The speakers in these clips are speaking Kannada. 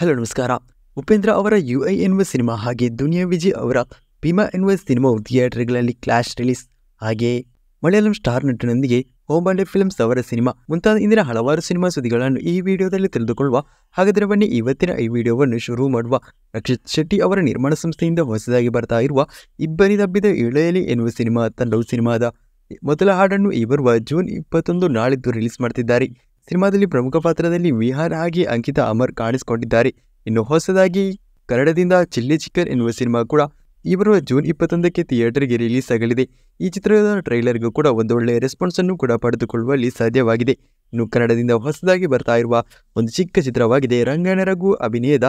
ಹಲೋ ನಮಸ್ಕಾರ ಉಪೇಂದ್ರ ಅವರ ಯು ಐ ಎನ್ನುವ ಸಿನಿಮಾ ಹಾಗೆ ದುನಿಯಾ ವಿಜಿ ಅವರ ಭೀಮಾ ಎನ್ನುವ ಸಿನಿಮಾವು ಥಿಯೇಟರ್ಗಳಲ್ಲಿ ಕ್ಲಾಶ್ ರಿಲೀಸ್ ಹಾಗೆಯೇ ಮಲಯಾಳಂ ಸ್ಟಾರ್ ನಟನೊಂದಿಗೆ ಹೋಂಬಾಂಡೆ ಫಿಲ್ಮ್ಸ್ ಅವರ ಸಿನಿಮಾ ಮುಂತಾದ ಇಂದಿನ ಹಲವಾರು ಸಿನಿಮಾ ಸುದ್ದಿಗಳನ್ನು ಈ ವಿಡಿಯೋದಲ್ಲಿ ತಿಳಿದುಕೊಳ್ಳುವ ಹಾಗಾದರೆ ಬನ್ನಿ ಇವತ್ತಿನ ಈ ವಿಡಿಯೋವನ್ನು ಶುರು ಮಾಡುವ ರಕ್ಷಿತ್ ಶೆಟ್ಟಿ ಅವರ ನಿರ್ಮಾಣ ಸಂಸ್ಥೆಯಿಂದ ಹೊಸದಾಗಿ ಬರ್ತಾ ಇರುವ ಇಬ್ಬರಿ ದಬ್ಬಿದ ಇಳೆಯಲಿ ಎನ್ನುವ ಸಿನಿಮಾ ತಂಡವು ಸಿನಿಮಾದ ಮೊದಲ ಹಾಡನ್ನು ಈ ಬರುವ ಜೂನ್ ಇಪ್ಪತ್ತೊಂದು ನಾಳಿದ್ದು ರಿಲೀಸ್ ಮಾಡ್ತಿದ್ದಾರೆ ಸಿನಿಮಾದಲ್ಲಿ ಪ್ರಮುಖ ಪಾತ್ರದಲ್ಲಿ ವಿಹಾರ್ ಆಗಿ ಅಂಕಿತಾ ಅಮರ್ ಕಾಣಿಸಿಕೊಂಡಿದ್ದಾರೆ ಇನ್ನು ಹೊಸದಾಗಿ ಕನ್ನಡದಿಂದ ಚಿಲ್ಲಿ ಚಿಕನ್ ಎನ್ನುವ ಸಿನಿಮಾ ಕೂಡ ಈ ಬರುವ ಜೂನ್ ಇಪ್ಪತ್ತೊಂದಕ್ಕೆ ಥಿಯೇಟರ್ಗೆ ರಿಲೀಸ್ ಆಗಲಿದೆ ಈ ಚಿತ್ರದ ಟ್ರೈಲರ್ಗೂ ಕೂಡ ಒಂದು ಒಳ್ಳೆಯ ಅನ್ನು ಕೂಡ ಪಡೆದುಕೊಳ್ಳುವಲ್ಲಿ ಸಾಧ್ಯವಾಗಿದೆ ಇನ್ನು ಕನ್ನಡದಿಂದ ಹೊಸದಾಗಿ ಬರ್ತಾ ಇರುವ ಒಂದು ಚಿಕ್ಕ ಚಿತ್ರವಾಗಿದೆ ರಂಗಣರಗು ಅಭಿನಯದ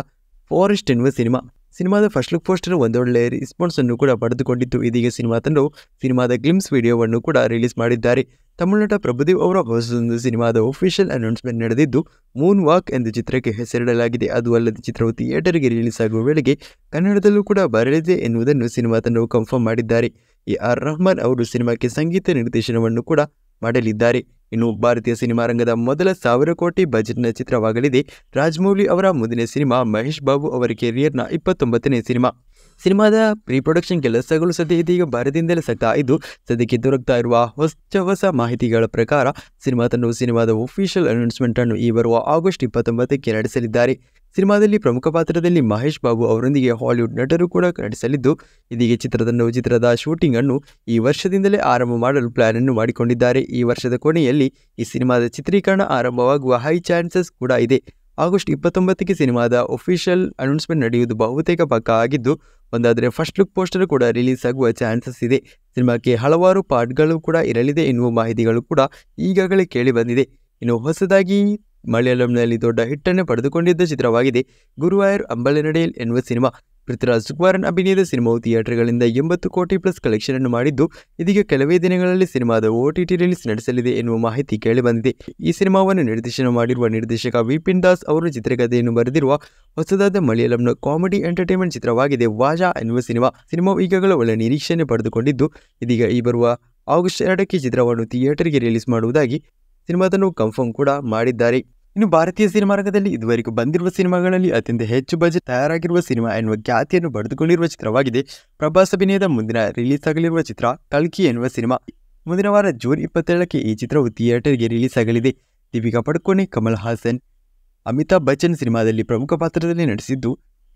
ಫಾರೆಸ್ಟ್ ಎನ್ನುವ ಸಿನಿಮಾ ಸಿನಿಮಾದ ಫಸ್ಟ್ ಲುಕ್ ಪೋಸ್ಟರ್ ಒಂದೊಳ್ಳೆ ರಿಸ್ಪಾನ್ಸ್ ಅನ್ನು ಕೂಡ ಪಡೆದುಕೊಂಡಿತ್ತು ಇದೀಗ ಸಿನಿಮಾ ತಂಡವು ಸಿನಿಮಾದ ಗ್ಲಿಮ್ಸ್ ವಿಡಿಯೋವನ್ನು ಕೂಡ ರಿಲೀಸ್ ಮಾಡಿದ್ದಾರೆ ತಮಿಳುನಾಟ ಪ್ರಭುದೇವ್ ಅವರ ಹೊಸದೊಂದು ಸಿನಿಮಾದ ಒಫಿಷಿಯಲ್ ಅನೌನ್ಸ್ಮೆಂಟ್ ನಡೆದಿದ್ದು ಮೂನ್ ವಾಕ್ ಎಂದು ಚಿತ್ರಕ್ಕೆ ಹೆಸರಿಡಲಾಗಿದೆ ಅದು ಅಲ್ಲದೆ ಚಿತ್ರವು ಥಿಯೇಟರ್ಗೆ ರಿಲೀಸ್ ಆಗುವ ವೇಳೆಗೆ ಕನ್ನಡದಲ್ಲೂ ಕೂಡ ಬರಲಿದೆ ಎನ್ನುವುದನ್ನು ಸಿನಿಮಾ ತಂಡವು ಕನ್ಫರ್ಮ್ ಮಾಡಿದ್ದಾರೆ ಎ ಆರ್ ರಹಮಾನ್ ಅವರು ಸಿನಿಮಾಕ್ಕೆ ಸಂಗೀತ ನಿರ್ದೇಶನವನ್ನು ಕೂಡ ಮಾಡಲಿದ್ದಾರೆ ಇನ್ನು ಭಾರತೀಯ ಸಿನಿಮಾ ರಂಗದ ಮೊದಲ ಸಾವಿರ ಕೋಟಿ ಬಜೆಟ್ನ ಚಿತ್ರವಾಗಲಿದೆ ರಾಜಮೌಳಿ ಅವರ ಮುಂದಿನ ಸಿನಿಮಾ ಮಹೇಶ್ ಬಾಬು ಅವರ ಕೆರಿಯರ್ನ ಇಪ್ಪತ್ತೊಂಬತ್ತನೇ ಸಿನಿಮಾ ಸಿನಿಮಾದ ಪ್ರೀ ಪ್ರೊಡಕ್ಷನ್ ಕೆಲಸಗಳು ಸದ್ಯ ಇದೀಗ ಭಾರತದಿಂದಲೇ ಸಕ್ತಾ ಇದ್ದು ಸದ್ಯಕ್ಕೆ ದೊರಕ್ತಾ ಇರುವ ಹೊಸ ಹೊಸ ಮಾಹಿತಿಗಳ ಪ್ರಕಾರ ಸಿನಿಮಾ ತನ್ನ ಸಿನಿಮಾದ ಒಫಿಷಿಯಲ್ ಅನೌನ್ಸ್ಮೆಂಟ್ ಅನ್ನು ಈ ಬರುವ ಆಗಸ್ಟ್ ಇಪ್ಪತ್ತೊಂಬತ್ತಕ್ಕೆ ನಡೆಸಲಿದ್ದಾರೆ ಸಿನಿಮಾದಲ್ಲಿ ಪ್ರಮುಖ ಪಾತ್ರದಲ್ಲಿ ಮಹೇಶ್ ಬಾಬು ಅವರೊಂದಿಗೆ ಹಾಲಿವುಡ್ ನಟರು ಕೂಡ ನಟಿಸಲಿದ್ದು ಇದೀಗ ಚಿತ್ರದ ಚಿತ್ರದ ಶೂಟಿಂಗ್ ಅನ್ನು ಈ ವರ್ಷದಿಂದಲೇ ಆರಂಭ ಮಾಡಲು ಪ್ಲಾನ್ ಅನ್ನು ಮಾಡಿಕೊಂಡಿದ್ದಾರೆ ಈ ವರ್ಷದ ಕೊನೆಯಲ್ಲಿ ಈ ಸಿನಿಮಾದ ಚಿತ್ರೀಕರಣ ಆರಂಭವಾಗುವ ಹೈ ಚಾನ್ಸಸ್ ಕೂಡ ಇದೆ ಆಗಸ್ಟ್ ಇಪ್ಪತ್ತೊಂಬತ್ತಕ್ಕೆ ಸಿನಿಮಾದ ಒಫಿಷಿಯಲ್ ಅನೌನ್ಸ್ಮೆಂಟ್ ನಡೆಯುವುದು ಬಹುತೇಕ ಪಕ್ಕ ಆಗಿದ್ದು ಒಂದಾದರೆ ಫಸ್ಟ್ ಲುಕ್ ಪೋಸ್ಟರ್ ಕೂಡ ರಿಲೀಸ್ ಆಗುವ ಚಾನ್ಸಸ್ ಇದೆ ಸಿನಿಮಾಕ್ಕೆ ಹಲವಾರು ಪಾರ್ಟ್ಗಳು ಕೂಡ ಇರಲಿದೆ ಎನ್ನುವ ಮಾಹಿತಿಗಳು ಕೂಡ ಈಗಾಗಲೇ ಕೇಳಿ ಬಂದಿದೆ ಇನ್ನು ಹೊಸದಾಗಿ ಮಲಯಾಳಂನಲ್ಲಿ ದೊಡ್ಡ ಹಿಟ್ಟನ್ನು ಪಡೆದುಕೊಂಡಿದ್ದ ಚಿತ್ರವಾಗಿದೆ ಗುರುವಾಯರ್ ಅಂಬಲನಡೆಯಲ್ ಎನ್ನುವ ಸಿನಿಮಾ ಪೃಥ್ವಿರಾಜ್ ಸುಕ್ವಾರನ್ ಅಭಿನಯದ ಸಿನಿಮಾವು ಥಿಯೇಟರ್ಗಳಿಂದ ಎಂಬತ್ತು ಕೋಟಿ ಪ್ಲಸ್ ಕಲೆಕ್ಷನ್ ಅನ್ನು ಮಾಡಿದ್ದು ಇದೀಗ ಕೆಲವೇ ದಿನಗಳಲ್ಲಿ ಸಿನಿಮಾದ ಓಟಿಟಿ ರಿಲೀಸ್ ನಡೆಸಲಿದೆ ಎನ್ನುವ ಮಾಹಿತಿ ಕೇಳಿಬಂದಿದೆ ಈ ಸಿನಿಮಾವನ್ನು ನಿರ್ದೇಶನ ಮಾಡಿರುವ ನಿರ್ದೇಶಕ ವಿಪಿನ್ ದಾಸ್ ಅವರು ಚಿತ್ರಕಥೆಯನ್ನು ಬರೆದಿರುವ ಹೊಸದಾದ ಮಲಯಾಳಂನ ಕಾಮಿಡಿ ಎಂಟರ್ಟೈನ್ಮೆಂಟ್ ಚಿತ್ರವಾಗಿದೆ ವಾಜಾ ಎನ್ನುವ ಸಿನಿಮಾ ಸಿನಿಮಾವು ಈಗಾಗಲೇ ಒಳ್ಳೆ ನಿರೀಕ್ಷೆಯನ್ನು ಪಡೆದುಕೊಂಡಿದ್ದು ಇದೀಗ ಈ ಬರುವ ಆಗಸ್ಟ್ ಎರಡಕ್ಕೆ ಚಿತ್ರವನ್ನು ಥಿಯೇಟರ್ಗೆ ರಿಲೀಸ್ ಮಾಡುವುದಾಗಿ ಸಿನಿಮಾದನ್ನು ಕನ್ಫರ್ಮ್ ಕೂಡ ಮಾಡಿದ್ದಾರೆ ಇನ್ನು ಭಾರತೀಯ ಸಿನಿಮಾ ರಂಗದಲ್ಲಿ ಇದುವರೆಗೂ ಬಂದಿರುವ ಸಿನಿಮಾಗಳಲ್ಲಿ ಅತ್ಯಂತ ಹೆಚ್ಚು ಬಜೆಟ್ ತಯಾರಾಗಿರುವ ಸಿನಿಮಾ ಎನ್ನುವ ಖ್ಯಾತಿಯನ್ನು ಪಡೆದುಕೊಂಡಿರುವ ಚಿತ್ರವಾಗಿದೆ ಪ್ರಭಾಸ್ ಅಭಿನಯದ ಮುಂದಿನ ರಿಲೀಸ್ ಆಗಲಿರುವ ಚಿತ್ರ ಕಲ್ಕಿ ಎನ್ನುವ ಸಿನಿಮಾ ಮುಂದಿನ ವಾರ ಜೂನ್ ಇಪ್ಪತ್ತೇಳಕ್ಕೆ ಈ ಚಿತ್ರವು ಥಿಯೇಟರ್ಗೆ ರಿಲೀಸ್ ಆಗಲಿದೆ ದೀಪಿಕಾ ಪಡುಕೋಣೆ ಕಮಲ್ ಹಾಸನ್ ಅಮಿತಾಬ್ ಬಚ್ಚನ್ ಸಿನಿಮಾದಲ್ಲಿ ಪ್ರಮುಖ ಪಾತ್ರದಲ್ಲಿ ನಟಿಸಿದ್ದು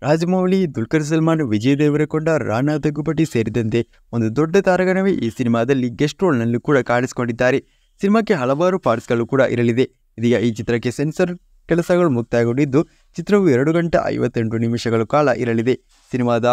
ರಾಜಮೌಳಿ ದುಲ್ಕರ್ ಸಲ್ಮಾನ್ ವಿಜಯ್ ದೇವರಕೊಂಡ ರಾಣಾ ದಗ್ಗುಪಟಿ ಸೇರಿದಂತೆ ಒಂದು ದೊಡ್ಡ ತಾರಗಣವೇ ಈ ಸಿನಿಮಾದಲ್ಲಿ ಗೆಸ್ಟ್ ರೋಲ್ನಲ್ಲೂ ಕೂಡ ಕಾಣಿಸಿಕೊಂಡಿದ್ದಾರೆ ಸಿನಿಮಾಕ್ಕೆ ಹಲವಾರು ಪಾರ್ಟ್ಸ್ಗಳು ಕೂಡ ಇರಲಿದೆ ಇದೀಗ ಈ ಚಿತ್ರಕ್ಕೆ ಸೆನ್ಸರ್ ಕೆಲಸಗಳು ಮುಕ್ತಾಯಗೊಂಡಿದ್ದು ಚಿತ್ರವು ಎರಡು ಗಂಟೆ ಐವತ್ತೆಂಟು ನಿಮಿಷಗಳ ಕಾಲ ಇರಲಿದೆ ಸಿನಿಮಾದ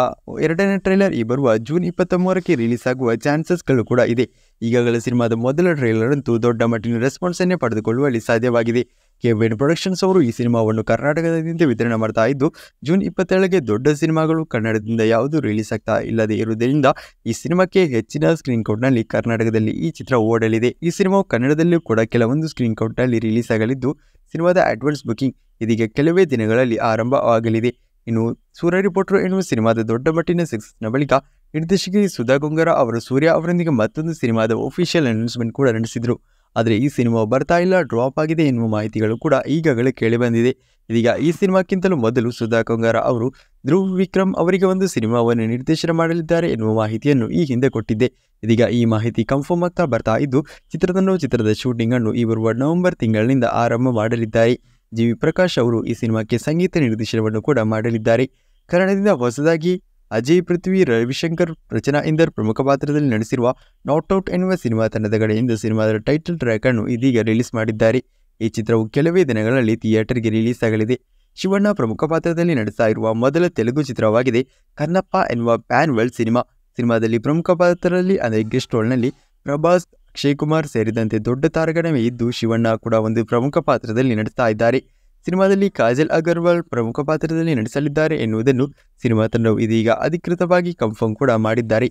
ಎರಡನೇ ಟ್ರೈಲರ್ ಈ ಬರುವ ಜೂನ್ ಇಪ್ಪತ್ತ ರಿಲೀಸ್ ಆಗುವ ಚಾನ್ಸಸ್ಗಳು ಕೂಡ ಇದೆ ಈಗಾಗಲೇ ಸಿನಿಮಾದ ಮೊದಲ ಟ್ರೈಲರ್ ಅಂತೂ ದೊಡ್ಡ ಮಟ್ಟಿನ ರೆಸ್ಪಾನ್ಸನ್ನೇ ಪಡೆದುಕೊಳ್ಳುವಲ್ಲಿ ಸಾಧ್ಯವಾಗಿದೆ ಕೆ ವೇಣು ಪ್ರೊಡಕ್ಷನ್ಸ್ ಅವರು ಈ ಸಿನಿಮಾವನ್ನು ಕರ್ನಾಟಕದಿಂದ ವಿತರಣೆ ಮಾಡ್ತಾ ಇದ್ದು ಜೂನ್ ಇಪ್ಪತ್ತೇಳಗೆ ದೊಡ್ಡ ಸಿನಿಮಾಗಳು ಕನ್ನಡದಿಂದ ಯಾವುದೂ ರಿಲೀಸ್ ಆಗ್ತಾ ಇಲ್ಲದೆ ಇರುವುದರಿಂದ ಈ ಸಿನಿಮಾಕ್ಕೆ ಹೆಚ್ಚಿನ ಸ್ಕ್ರೀನ್ ನಲ್ಲಿ ಕರ್ನಾಟಕದಲ್ಲಿ ಈ ಚಿತ್ರ ಓಡಲಿದೆ ಈ ಸಿನಿಮಾವು ಕನ್ನಡದಲ್ಲೂ ಕೂಡ ಕೆಲವೊಂದು ಸ್ಕ್ರೀನ್ ಕೌಟ್ನಲ್ಲಿ ರಿಲೀಸ್ ಆಗಲಿದ್ದು ಸಿನಿಮಾದ ಅಡ್ವಾನ್ಸ್ ಬುಕಿಂಗ್ ಇದೀಗ ಕೆಲವೇ ದಿನಗಳಲ್ಲಿ ಆರಂಭವಾಗಲಿದೆ ಇನ್ನು ಸೂರ್ಯ ರಿಪೋರ್ಟರ್ ಎನ್ನುವ ಸಿನಿಮಾದ ದೊಡ್ಡ ಮಟ್ಟಿನ ಸಕ್ಸಸ್ನ ಬಳಿಕ ನಿರ್ದೇಶಕಿ ಸುಧಾ ಗೊಂಗರ ಅವರು ಸೂರ್ಯ ಅವರೊಂದಿಗೆ ಮತ್ತೊಂದು ಸಿನಿಮಾದ ಒಫಿಷಿಯಲ್ ಅನೌನ್ಸ್ಮೆಂಟ್ ಕೂಡ ನಡೆಸಿದರು ಆದರೆ ಈ ಸಿನಿಮಾ ಬರ್ತಾ ಇಲ್ಲ ಡ್ರಾಪ್ ಆಗಿದೆ ಎನ್ನುವ ಮಾಹಿತಿಗಳು ಕೂಡ ಈಗಾಗಲೇ ಕೇಳಿಬಂದಿದೆ ಇದೀಗ ಈ ಸಿನಿಮಾಕ್ಕಿಂತಲೂ ಮೊದಲು ಸುಧಾ ಕಂಗಾರ ಅವರು ಧ್ರುವ್ ವಿಕ್ರಮ್ ಅವರಿಗೆ ಒಂದು ಸಿನಿಮಾವನ್ನು ನಿರ್ದೇಶನ ಮಾಡಲಿದ್ದಾರೆ ಎನ್ನುವ ಮಾಹಿತಿಯನ್ನು ಈ ಹಿಂದೆ ಕೊಟ್ಟಿದ್ದೆ ಇದೀಗ ಈ ಮಾಹಿತಿ ಕನ್ಫರ್ಮ್ ಆಗ್ತಾ ಬರ್ತಾ ಇದ್ದು ಚಿತ್ರದನ್ನು ಚಿತ್ರದ ಶೂಟಿಂಗ್ ಅನ್ನು ಈ ಬರುವ ನವೆಂಬರ್ ತಿಂಗಳಿನಿಂದ ಆರಂಭ ಮಾಡಲಿದ್ದಾರೆ ಜಿ ವಿ ಪ್ರಕಾಶ್ ಅವರು ಈ ಸಿನಿಮಾಕ್ಕೆ ಸಂಗೀತ ನಿರ್ದೇಶನವನ್ನು ಕೂಡ ಮಾಡಲಿದ್ದಾರೆ ಕನ್ನಡದಿಂದ ಹೊಸದಾಗಿ ಅಜಯ್ ಪೃಥ್ವಿ ರವಿಶಂಕರ್ ರಚನಾ ಇಂದರ್ ಪ್ರಮುಖ ಪಾತ್ರದಲ್ಲಿ ನಡೆಸಿರುವ ನಾಟ್ಔಟ್ ಎನ್ನುವ ಸಿನಿಮಾ ತಂಡದ ಕಡೆಯಿಂದ ಸಿನಿಮಾದ ಟೈಟಲ್ ಟ್ರ್ಯಾಕ್ ಅನ್ನು ಇದೀಗ ರಿಲೀಸ್ ಮಾಡಿದ್ದಾರೆ ಈ ಚಿತ್ರವು ಕೆಲವೇ ದಿನಗಳಲ್ಲಿ ಥಿಯೇಟರ್ಗೆ ರಿಲೀಸ್ ಆಗಲಿದೆ ಶಿವಣ್ಣ ಪ್ರಮುಖ ಪಾತ್ರದಲ್ಲಿ ನಡೆಸ್ತಾ ಇರುವ ಮೊದಲ ತೆಲುಗು ಚಿತ್ರವಾಗಿದೆ ಕನ್ನಪ್ಪ ಎನ್ನುವ ಪ್ಯಾನ್ ವರ್ಲ್ಡ್ ಸಿನಿಮಾ ಸಿನಿಮಾದಲ್ಲಿ ಪ್ರಮುಖ ಪಾತ್ರದಲ್ಲಿ ಅಂದರೆ ಗೆಸ್ಟ್ ರೋಲ್ನಲ್ಲಿ ಪ್ರಭಾಸ್ ಅಕ್ಷಯ್ ಕುಮಾರ್ ಸೇರಿದಂತೆ ದೊಡ್ಡ ತಾರಗಣವೇ ಇದ್ದು ಶಿವಣ್ಣ ಕೂಡ ಒಂದು ಪ್ರಮುಖ ಪಾತ್ರದಲ್ಲಿ ನಡೆಸ್ತಾ ಇದ್ದಾರೆ ಸಿನಿಮಾದಲ್ಲಿ ಕಾಜಲ್ ಅಗರ್ವಾಲ್ ಪ್ರಮುಖ ಪಾತ್ರದಲ್ಲಿ ನಟಿಸಲಿದ್ದಾರೆ ಎನ್ನುವುದನ್ನು ಸಿನಿಮಾ ತಂಡವು ಇದೀಗ ಅಧಿಕೃತವಾಗಿ ಕನ್ಫರ್ಮ್ ಕೂಡ ಮಾಡಿದ್ದಾರೆ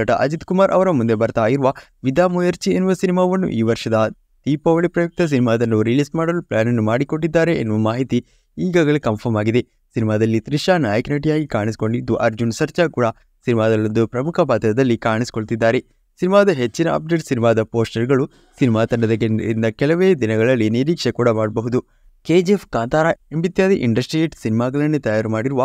ನಟ ಅಜಿತ್ ಕುಮಾರ್ ಅವರ ಮುಂದೆ ಬರ್ತಾ ಇರುವ ವಿದಾ ಮುಯರ್ಚಿ ಎನ್ನುವ ಸಿನಿಮಾವನ್ನು ಈ ವರ್ಷದ ದೀಪಾವಳಿ ಪ್ರಯುಕ್ತ ಸಿನಿಮಾದನ್ನು ರಿಲೀಸ್ ಮಾಡಲು ಪ್ಲಾನ್ ಅನ್ನು ಮಾಡಿಕೊಟ್ಟಿದ್ದಾರೆ ಎನ್ನುವ ಮಾಹಿತಿ ಈಗಾಗಲೇ ಕನ್ಫರ್ಮ್ ಆಗಿದೆ ಸಿನಿಮಾದಲ್ಲಿ ತ್ರಿಷಾ ನಾಯಕ ನಟಿಯಾಗಿ ಕಾಣಿಸಿಕೊಂಡಿದ್ದು ಅರ್ಜುನ್ ಸರ್ಜಾ ಕೂಡ ಸಿನಿಮಾದಲ್ಲೊಂದು ಪ್ರಮುಖ ಪಾತ್ರದಲ್ಲಿ ಕಾಣಿಸಿಕೊಳ್ತಿದ್ದಾರೆ ಸಿನಿಮಾದ ಹೆಚ್ಚಿನ ಅಪ್ಡೇಟ್ ಸಿನಿಮಾದ ಪೋಸ್ಟರ್ಗಳು ಸಿನಿಮಾ ತಂಡದ ಕೆಲವೇ ದಿನಗಳಲ್ಲಿ ನಿರೀಕ್ಷೆ ಕೂಡ ಮಾಡಬಹುದು ಕೆ ಜಿ ಎಫ್ ಕಾಂತಾರ ಎಂಬಿತ್ಯಾದಿ ಇಂಡಸ್ಟ್ರಿಯೇಟ್ ಸಿನಿಮಾಗಳನ್ನು ತಯಾರು ಮಾಡಿರುವ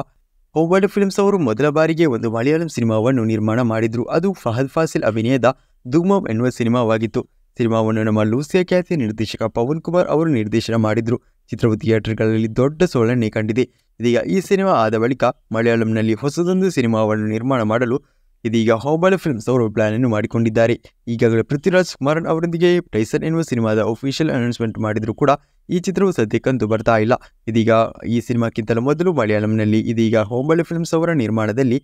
ಹೋಬಾಳಿ ಫಿಲ್ಮ್ಸ್ ಅವರು ಮೊದಲ ಬಾರಿಗೆ ಒಂದು ಮಲಯಾಳಂ ಸಿನಿಮಾವನ್ನು ನಿರ್ಮಾಣ ಮಾಡಿದರು ಅದು ಫಹದ್ ಫಾಸಿಲ್ ಅಭಿನಯದ ದುಗ್ಮ್ ಎನ್ನುವ ಸಿನಿಮಾವಾಗಿತ್ತು ಸಿನಿಮಾವನ್ನು ನಮ್ಮ ಲೂಸಿಯಾ ಖ್ಯಾತಿ ನಿರ್ದೇಶಕ ಪವನ್ ಕುಮಾರ್ ಅವರು ನಿರ್ದೇಶನ ಮಾಡಿದರು ಚಿತ್ರವು ಥಿಯೇಟರ್ಗಳಲ್ಲಿ ದೊಡ್ಡ ಸೋಲನ್ನೇ ಕಂಡಿದೆ ಇದೀಗ ಈ ಸಿನಿಮಾ ಆದ ಬಳಿಕ ಮಲಯಾಳಂನಲ್ಲಿ ಹೊಸದೊಂದು ಸಿನಿಮಾವನ್ನು ನಿರ್ಮಾಣ ಮಾಡಲು ಇದೀಗ ಹೋಬಾಲ್ ಫಿಲ್ಮ್ಸ್ ಅವರು ಪ್ಲಾನ್ ಅನ್ನು ಮಾಡಿಕೊಂಡಿದ್ದಾರೆ ಈಗಾಗಲೇ ಪೃಥ್ವಿರಾಜ್ ಕುಮಾರನ್ ಅವರೊಂದಿಗೆ ಟೈಸನ್ ಎನ್ನುವ ಸಿನಿಮಾದ ಅಫಿಷಿಯಲ್ ಅನೌನ್ಸ್ಮೆಂಟ್ ಮಾಡಿದರೂ ಕೂಡ ಈ ಚಿತ್ರವು ಸದ್ಯಕ್ಕಂತೂ ಬರ್ತಾ ಇಲ್ಲ ಇದೀಗ ಈ ಸಿನಿಮಾಕ್ಕಿಂತಲೂ ಮೊದಲು ಮಲಯಾಳಂನಲ್ಲಿ ಇದೀಗ ಹೋಂಬಳಿ ಫಿಲ್ಮ್ಸ್ ಅವರ ನಿರ್ಮಾಣದಲ್ಲಿ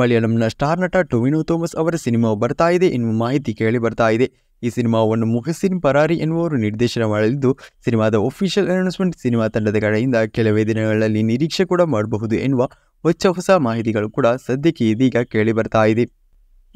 ಮಲಯಾಳಂನ ಸ್ಟಾರ್ ನಟ ಟೊವಿನೋ ತೋಮಸ್ ಅವರ ಸಿನಿಮಾವು ಬರ್ತಾ ಇದೆ ಎನ್ನುವ ಮಾಹಿತಿ ಕೇಳಿ ಬರ್ತಾ ಇದೆ ಈ ಸಿನಿಮಾವನ್ನು ಮುಹಸಿನ್ ಪರಾರಿ ಎನ್ನುವರು ನಿರ್ದೇಶನ ಮಾಡಲಿದ್ದು ಸಿನಿಮಾದ ಒಫಿಷಿಯಲ್ ಅನೌನ್ಸ್ಮೆಂಟ್ ಸಿನಿಮಾ ತಂಡದ ಕಡೆಯಿಂದ ಕೆಲವೇ ದಿನಗಳಲ್ಲಿ ನಿರೀಕ್ಷೆ ಕೂಡ ಮಾಡಬಹುದು ಎನ್ನುವ ಹೊಚ್ಚ ಹೊಸ ಮಾಹಿತಿಗಳು ಕೂಡ ಸದ್ಯಕ್ಕೆ ಇದೀಗ ಕೇಳಿ ಬರ್ತಾ ಇದೆ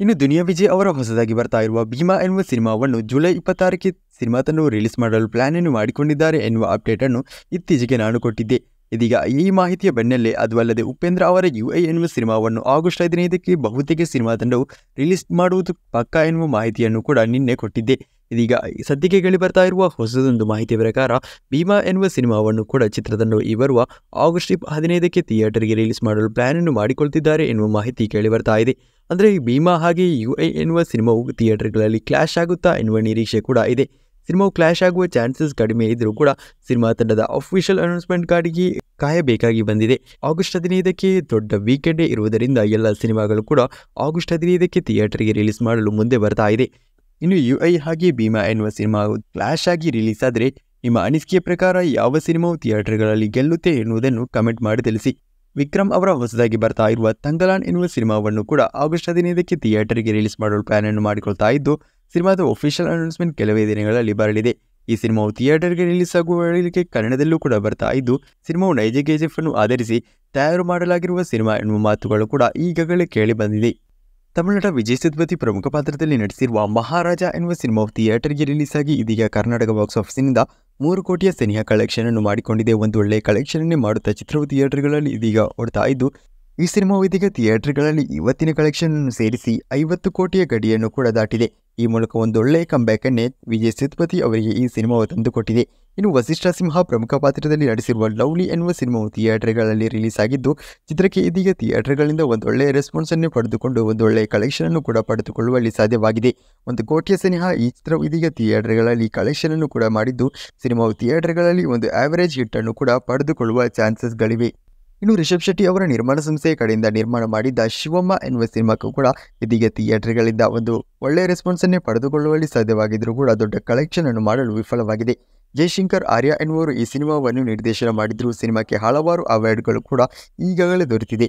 ಇನ್ನು ದುನಿಯಾ ವಿಜಯ್ ಅವರ ಹೊಸದಾಗಿ ಬರ್ತಾ ಇರುವ ಭೀಮಾ ಎನ್ನುವ ಸಿನಿಮಾವನ್ನು ಜುಲೈ ಇಪ್ಪತ್ತಾರಕ್ಕೆ ಸಿನಿಮಾತನ್ನು ರಿಲೀಸ್ ಮಾಡಲು ಪ್ಲಾನ್ ಅನ್ನು ಮಾಡಿಕೊಂಡಿದ್ದಾರೆ ಎನ್ನುವ ಅಪ್ಡೇಟ್ ಅನ್ನು ಇತ್ತೀಚೆಗೆ ನಾನು ಕೊಟ್ಟಿದ್ದೆ ಇದೀಗ ಈ ಮಾಹಿತಿಯ ಬೆನ್ನಲ್ಲೇ ಅದು ಅಲ್ಲದೆ ಉಪೇಂದ್ರ ಅವರ ಯು ಐ ಎನ್ನುವ ಸಿನಿಮಾವನ್ನು ಆಗಸ್ಟ್ ಹದಿನೈದಕ್ಕೆ ಬಹುತೇಕ ಸಿನಿಮಾ ತಂಡವು ರಿಲೀಸ್ ಮಾಡುವುದು ಪಕ್ಕಾ ಎನ್ನುವ ಮಾಹಿತಿಯನ್ನು ಕೂಡ ನಿನ್ನೆ ಕೊಟ್ಟಿದ್ದೆ ಇದೀಗ ಸದ್ಯಕ್ಕೆ ಕೇಳಿ ಬರ್ತಾ ಇರುವ ಹೊಸದೊಂದು ಮಾಹಿತಿ ಪ್ರಕಾರ ಭೀಮಾ ಎನ್ನುವ ಸಿನಿಮಾವನ್ನು ಕೂಡ ಚಿತ್ರತಂಡವು ಈ ಬರುವ ಆಗಸ್ಟ್ ಹದಿನೈದಕ್ಕೆ ಥಿಯೇಟರ್ಗೆ ರಿಲೀಸ್ ಮಾಡಲು ಅನ್ನು ಮಾಡಿಕೊಳ್ತಿದ್ದಾರೆ ಎನ್ನುವ ಮಾಹಿತಿ ಕೇಳಿ ಬರ್ತಾ ಇದೆ ಅಂದರೆ ಭೀಮಾ ಹಾಗೆ ಯು ಐ ಎನ್ನುವ ಸಿನಿಮಾವು ಥಿಯೇಟರ್ಗಳಲ್ಲಿ ಕ್ಲಾಶ್ ಆಗುತ್ತಾ ಎನ್ನುವ ನಿರೀಕ್ಷೆ ಕೂಡ ಇದೆ ಸಿನಿಮಾವು ಕ್ಲಾಶ್ ಆಗುವ ಚಾನ್ಸಸ್ ಕಡಿಮೆ ಇದ್ರೂ ಕೂಡ ಸಿನಿಮಾ ತಂಡದ ಅಫಿಷಿಯಲ್ ಅನೌನ್ಸ್ಮೆಂಟ್ ಗಾಗಿ ಕಾಯಬೇಕಾಗಿ ಬಂದಿದೆ ಆಗಸ್ಟ್ ಹದಿನೈದಕ್ಕೆ ದೊಡ್ಡ ವೀಕೆಂಡೇ ಇರುವುದರಿಂದ ಎಲ್ಲ ಸಿನಿಮಾಗಳು ಕೂಡ ಆಗಸ್ಟ್ ಹದಿನೈದಕ್ಕೆ ಥಿಯೇಟರ್ಗೆ ರಿಲೀಸ್ ಮಾಡಲು ಮುಂದೆ ಬರ್ತಾ ಇದೆ ಇನ್ನು ಯು ಐ ಹಾಗೆ ಭೀಮಾ ಎನ್ನುವ ಸಿನಿಮಾ ಕ್ಲಾಶ್ ಆಗಿ ರಿಲೀಸ್ ಆದರೆ ನಿಮ್ಮ ಅನಿಸಿಕೆಯ ಪ್ರಕಾರ ಯಾವ ಸಿನಿಮಾವು ಥಿಯೇಟರ್ಗಳಲ್ಲಿ ಗೆಲ್ಲುತ್ತೆ ಎನ್ನುವುದನ್ನು ಕಮೆಂಟ್ ಮಾಡಿ ತಿಳಿಸಿ ವಿಕ್ರಮ್ ಅವರ ಹೊಸದಾಗಿ ಬರ್ತಾ ಇರುವ ತಂಗಲಾನ್ ಎನ್ನುವ ಸಿನಿಮಾವನ್ನು ಕೂಡ ಆಗಸ್ಟ್ ಹದಿನೈದಕ್ಕೆ ಥಿಯೇಟರ್ಗೆ ರಿಲೀಸ್ ಮಾಡಲು ಪ್ಲಾನ್ ಅನ್ನು ಮಾಡಿಕೊಳ್ತಾ ಇದ್ದು ಸಿನಿಮಾದ ಒಫಿಷಿಯಲ್ ಅನೌನ್ಸ್ಮೆಂಟ್ ಕೆಲವೇ ದಿನಗಳಲ್ಲಿ ಬರಲಿದೆ ಈ ಸಿನಿಮಾವು ಥಿಯೇಟರ್ಗೆ ರಿಲೀಸ್ ಆಗುವ ವೇಳೆಗೆ ಕನ್ನಡದಲ್ಲೂ ಕೂಡ ಬರ್ತಾ ಇದ್ದು ಸಿನಿಮಾವು ನೈಜ ಕೆಜಿಎಫ್ ಅನ್ನು ಆಧರಿಸಿ ತಯಾರು ಮಾಡಲಾಗಿರುವ ಸಿನಿಮಾ ಎನ್ನುವ ಮಾತುಗಳು ಕೂಡ ಈಗಾಗಲೇ ಕೇಳಿ ಬಂದಿದೆ ತಮಿಳುನಾಡ ವಿಜಯ್ ಸೇತುಪತಿ ಪ್ರಮುಖ ಪಾತ್ರದಲ್ಲಿ ನಟಿಸಿರುವ ಮಹಾರಾಜ ಎನ್ನುವ ಸಿನಿಮಾವು ಥಿಯೇಟರ್ಗೆ ರಿಲೀಸ್ ಆಗಿ ಇದೀಗ ಕರ್ನಾಟಕ ಬಾಕ್ಸ್ ಆಫೀಸಿನಿಂದ ಮೂರು ಕೋಟಿಯ ಸಿನಿಹಾ ಕಲೆಕ್ಷನ್ ಅನ್ನು ಮಾಡಿಕೊಂಡಿದೆ ಒಂದು ಒಳ್ಳೆಯ ಕಲೆಕ್ಷನ್ ಮಾಡುತ್ತಾ ಚಿತ್ರವು ಥಿಯೇಟರ್ಗಳಲ್ಲಿ ಇದೀಗ ಓಡ್ತಾ ಇದ್ದು ಈ ಸಿನಿಮಾವು ಇದೀಗ ಥಿಯೇಟರ್ಗಳಲ್ಲಿ ಇವತ್ತಿನ ಕಲೆಕ್ಷನ್ ಅನ್ನು ಸೇರಿಸಿ ಐವತ್ತು ಕೋಟಿಯ ಗಡಿಯನ್ನು ಕೂಡ ದಾಟಿದೆ ಈ ಮೂಲಕ ಒಂದೊಳ್ಳೆಯ ಕಂಬ್ಯಾಕ್ ಅನ್ನೇ ವಿಜಯ್ ಸೇತುಪತಿ ಅವರಿಗೆ ಈ ಸಿನಿಮಾವು ತಂದುಕೊಟ್ಟಿದೆ ಇನ್ನು ವಸಿಷ್ಠ ಸಿಂಹ ಪ್ರಮುಖ ಪಾತ್ರದಲ್ಲಿ ನಡೆಸಿರುವ ಲವ್ಲಿ ಎನ್ನುವ ಸಿನಿಮಾವು ಥಿಯೇಟರ್ಗಳಲ್ಲಿ ರಿಲೀಸ್ ಆಗಿದ್ದು ಚಿತ್ರಕ್ಕೆ ಇದೀಗ ಥಿಯೇಟರ್ಗಳಿಂದ ಒಂದೊಳ್ಳೆಯ ರೆಸ್ಪಾನ್ಸ್ ಅನ್ನು ಪಡೆದುಕೊಂಡು ಒಂದೊಳ್ಳೆಯ ಕಲೆಕ್ಷನ್ ಅನ್ನು ಕೂಡ ಪಡೆದುಕೊಳ್ಳುವಲ್ಲಿ ಸಾಧ್ಯವಾಗಿದೆ ಒಂದು ಕೋಟಿಯ ಸನಿಹ ಈ ಚಿತ್ರವು ಇದೀಗ ಥಿಯೇಟರ್ಗಳಲ್ಲಿ ಕಲೆಕ್ಷನ್ ಅನ್ನು ಕೂಡ ಮಾಡಿದ್ದು ಸಿನಿಮಾವು ಥಿಯೇಟರ್ಗಳಲ್ಲಿ ಒಂದು ಆವರೇಜ್ ಹಿಟ್ ಅನ್ನು ಕೂಡ ಪಡೆದುಕೊಳ್ಳುವ ಚಾನ್ಸಸ್ಗಳಿವೆ ಇನ್ನು ರಿಷಬ್ ಶೆಟ್ಟಿ ಅವರ ನಿರ್ಮಾಣ ಸಂಸ್ಥೆಯ ಕಡೆಯಿಂದ ನಿರ್ಮಾಣ ಮಾಡಿದ್ದ ಶಿವಮ್ಮ ಎನ್ನುವ ಸಿನಿಮಾಕ್ಕೂ ಕೂಡ ಇದೀಗ ಥಿಯೇಟರ್ಗಳಿಂದ ಒಂದು ಒಳ್ಳೆಯ ಅನ್ನೇ ಪಡೆದುಕೊಳ್ಳುವಲ್ಲಿ ಸಾಧ್ಯವಾಗಿದ್ದರೂ ಕೂಡ ದೊಡ್ಡ ಕಲೆಕ್ಷನ್ ಅನ್ನು ಮಾಡಲು ವಿಫಲವಾಗಿದೆ ಜೈಶಂಕರ್ ಆರ್ಯ ಎನ್ನುವರು ಈ ಸಿನಿಮಾವನ್ನು ನಿರ್ದೇಶನ ಮಾಡಿದ್ರು ಸಿನಿಮಾಕ್ಕೆ ಹಲವಾರು ಅವಾರ್ಡ್ಗಳು ಕೂಡ ಈಗಾಗಲೇ ದೊರೆತಿದೆ